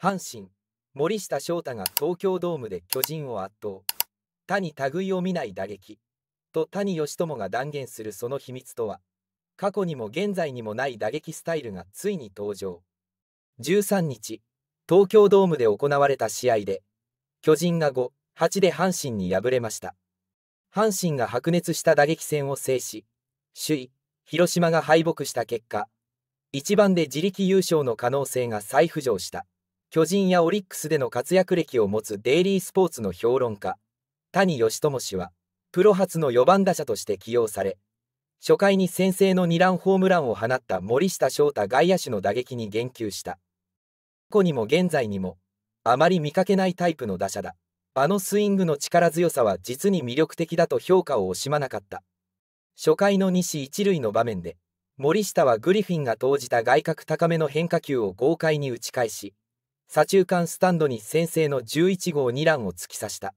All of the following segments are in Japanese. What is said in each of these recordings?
阪神森下翔太が東京ドームで巨人を圧倒他に類を見ない打撃と谷義友が断言するその秘密とは過去にも現在にもない打撃スタイルがついに登場13日東京ドームで行われた試合で巨人が5 8で阪神に敗れました阪神が白熱した打撃戦を制し首位広島が敗北した結果1番で自力優勝の可能性が再浮上した巨人やオリックスでの活躍歴を持つデイリースポーツの評論家、谷義智氏は、プロ初の4番打者として起用され、初回に先制の2ランホームランを放った森下翔太外野手の打撃に言及した。過去にも現在にも、あまり見かけないタイプの打者だ。あのスイングの力強さは実に魅力的だと評価を惜しまなかった。初回の西一塁の場面で、森下はグリフィンが投じた外角高めの変化球を豪快に打ち返し、左中間スタンドに先制の11号2ランを突き刺した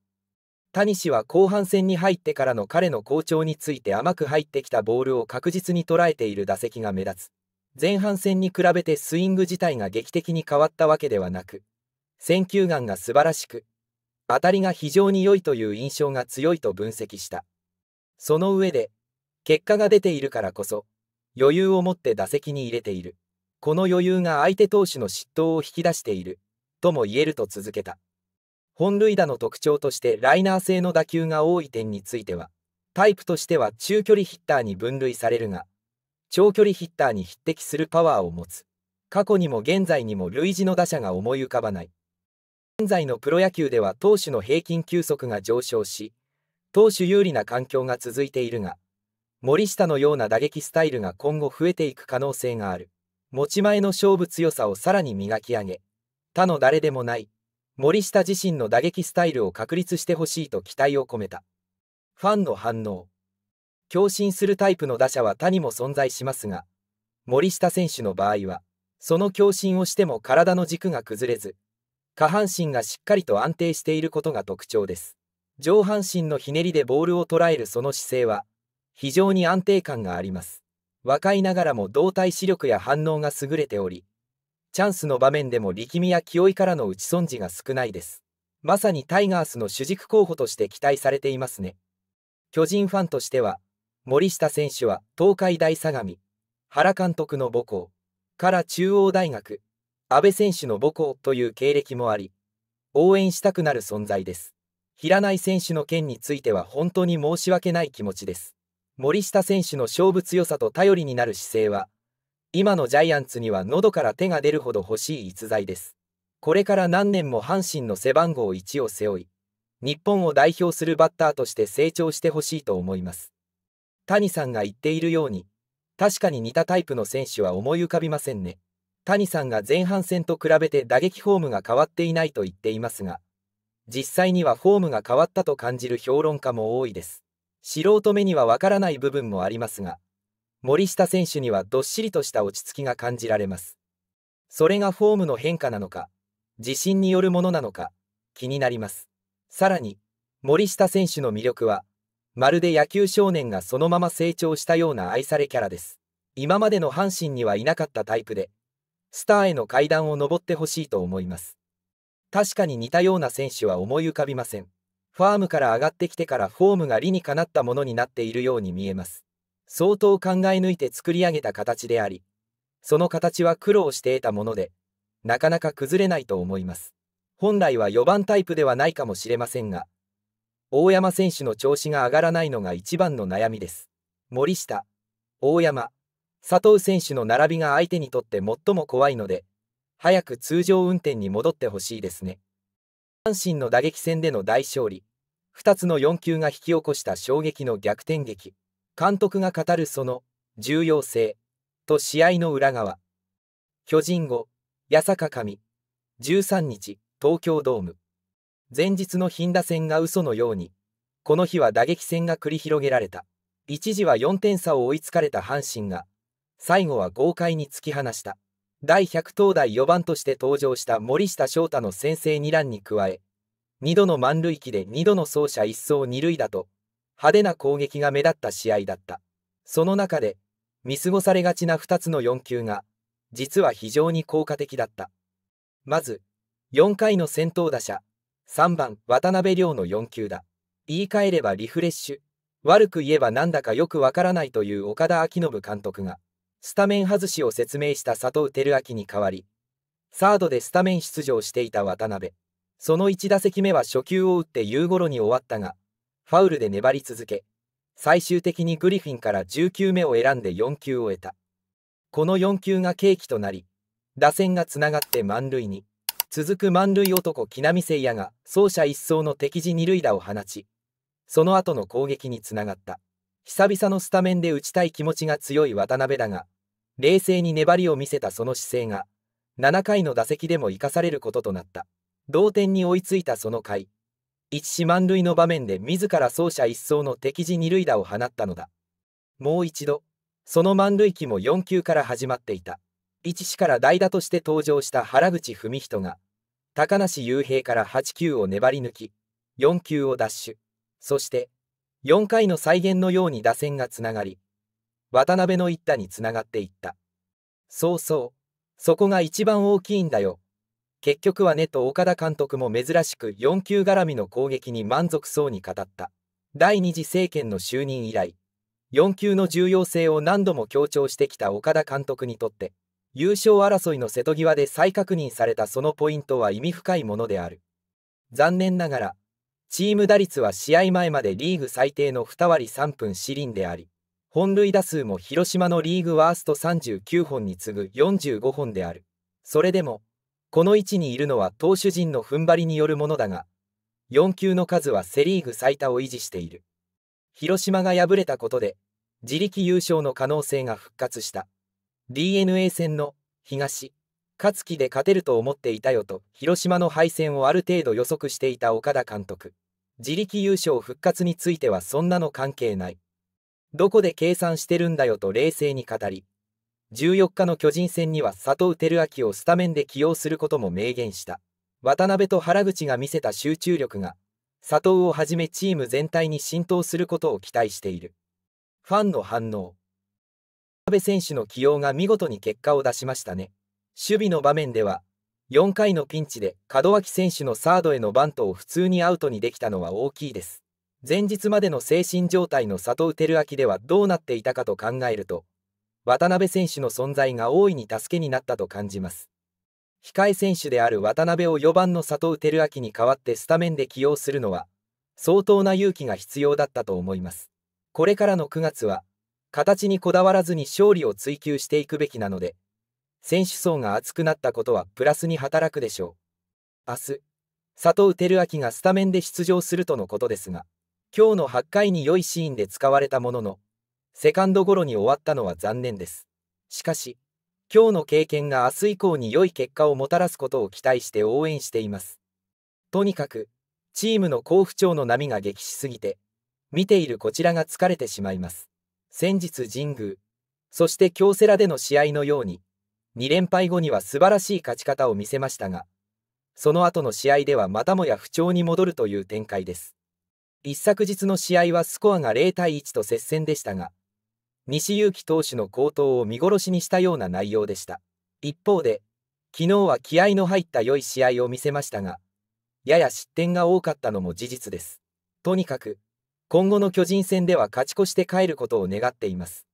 谷氏は後半戦に入ってからの彼の好調について甘く入ってきたボールを確実に捉えている打席が目立つ前半戦に比べてスイング自体が劇的に変わったわけではなく選球眼が素晴らしく当たりが非常に良いという印象が強いと分析したその上で結果が出ているからこそ余裕を持って打席に入れているこの余裕が相手投手の失投を引き出している、とも言えると続けた。本塁打の特徴としてライナー性の打球が多い点については、タイプとしては中距離ヒッターに分類されるが、長距離ヒッターに匹敵するパワーを持つ。過去にも現在にも類似の打者が思い浮かばない。現在のプロ野球では投手の平均球速が上昇し、投手有利な環境が続いているが、森下のような打撃スタイルが今後増えていく可能性がある。持ち前の勝負強さをさらに磨き上げ、他の誰でもない、森下自身の打撃スタイルを確立してほしいと期待を込めた。ファンの反応。強振するタイプの打者は他にも存在しますが、森下選手の場合は、その強振をしても体の軸が崩れず、下半身がしっかりと安定していることが特徴です。上半身のひねりでボールを捉えるその姿勢は、非常に安定感があります。若いながらも動体視力や反応が優れており、チャンスの場面でも力みや気負いからの打ち損じが少ないです。まさにタイガースの主軸候補として期待されていますね。巨人ファンとしては、森下選手は東海大相模、原監督の母校、から中央大学、阿部選手の母校という経歴もあり、応援したくなる存在です。平内選手の件については本当に申し訳ない気持ちです。森下選手の勝負強さと頼りになる姿勢は、今のジャイアンツには喉から手が出るほど欲しい逸材です。これから何年も阪神の背番号1を背負い、日本を代表するバッターとして成長してほしいと思います。谷さんが言っているように、確かに似たタイプの選手は思い浮かびませんね。谷さんが前半戦と比べて打撃フォームが変わっていないと言っていますが、実際にはフォームが変わったと感じる評論家も多いです。素人目にはわからない部分もありますが、森下選手にはどっしりとした落ち着きが感じられます。それがフォームの変化なのか、自信によるものなのか、気になります。さらに、森下選手の魅力は、まるで野球少年がそのまま成長したような愛されキャラです。今までの阪神にはいなかったタイプで、スターへの階段を上ってほしいと思います。確かに似たような選手は思い浮かびません。ファームから上がってきてからフォームが理にかなったものになっているように見えます。相当考え抜いて作り上げた形であり、その形は苦労して得たもので、なかなか崩れないと思います。本来は4番タイプではないかもしれませんが、大山選手の調子が上がらないのが一番の悩みです。森下、大山、佐藤選手の並びが相手にとって最も怖いので、早く通常運転に戻ってほしいですね。阪神の打撃戦での大勝利2つの4球が引き起こした衝撃の逆転劇監督が語るその重要性と試合の裏側巨人後八坂上13日東京ドーム前日の品打戦が嘘のようにこの日は打撃戦が繰り広げられた一時は4点差を追いつかれた阪神が最後は豪快に突き放した第100投代4番として登場した森下翔太の先制2乱に加え、2度の満塁期で2度の走者一走二塁打と、派手な攻撃が目立った試合だった。その中で、見過ごされがちな2つの4球が、実は非常に効果的だった。まず、4回の先頭打者、3番渡辺亮の4球だ。言い換えればリフレッシュ。悪く言えばなんだかよくわからないという岡田昭信監督が、スタメン外しを説明した佐藤輝明に代わり、サードでスタメン出場していた渡辺。その1打席目は初球を打って夕頃に終わったが、ファウルで粘り続け、最終的にグリフィンから10球目を選んで4球を得た。この4球が契機となり、打線がつながって満塁に。続く満塁男木並聖也が走者一掃の敵地二塁打を放ち、その後の攻撃につながった。久々のスタメンで打ちたい気持ちが強い渡辺だが、冷静に粘りを見せたその姿勢が、7回の打席でも生かされることとなった。同点に追いついたその回、一四満塁の場面で自ら走者一掃の敵地二塁打を放ったのだ。もう一度、その満塁期も4球から始まっていた。一四から代打として登場した原口文人が、高梨雄平から8球を粘り抜き、4球を奪取。そして、4回の再現のように打線がつながり、渡辺の一打につながっていった。そうそう、そこが一番大きいんだよ。結局はねと岡田監督も珍しく4球絡みの攻撃に満足そうに語った。第二次政権の就任以来、4球の重要性を何度も強調してきた岡田監督にとって、優勝争いの瀬戸際で再確認されたそのポイントは意味深いものである。残念ながら、チーム打率は試合前までリーグ最低の2割3分四輪であり、本塁打数も広島のリーグワースト39本に次ぐ45本である。それでも、この位置にいるのは投手陣の踏ん張りによるものだが、4球の数はセ・リーグ最多を維持している。広島が敗れたことで、自力優勝の可能性が復活した。DNA 戦の東勝つ気で勝てると思っていたよと広島の敗戦をある程度予測していた岡田監督自力優勝復活についてはそんなの関係ないどこで計算してるんだよと冷静に語り14日の巨人戦には佐藤輝明をスタメンで起用することも明言した渡辺と原口が見せた集中力が佐藤をはじめチーム全体に浸透することを期待しているファンの反応阿部選手の起用が見事に結果を出しましたね守備の場面では、4回のピンチで門脇選手のサードへのバントを普通にアウトにできたのは大きいです。前日までの精神状態の佐藤輝明ではどうなっていたかと考えると、渡辺選手の存在が大いに助けになったと感じます。控え選手である渡辺を4番の佐藤輝明に代わってスタメンで起用するのは、相当な勇気が必要だったと思います。これからの9月は、形にこだわらずに勝利を追求していくべきなので、選手層が厚くなったことはプラスに働くでしょう。明日、佐藤輝明がスタメンで出場するとのことですが、今日の8回に良いシーンで使われたものの、セカンドゴロに終わったのは残念です。しかし、今日の経験が明日以降に良い結果をもたらすことを期待して応援しています。とにかく、チームの好不調の波が激しすぎて、見ているこちらが疲れてしまいます。先日神宮、そして京セラでの試合のように、2連敗後には素晴らしい勝ち方を見せましたが、その後の試合ではまたもや不調に戻るという展開です。一昨日の試合はスコアが0対1と接戦でしたが、西勇輝投手の好投を見殺しにしたような内容でした。一方で、昨日は気合の入った良い試合を見せましたが、やや失点が多かったのも事実です。とにかく、今後の巨人戦では勝ち越して帰ることを願っています。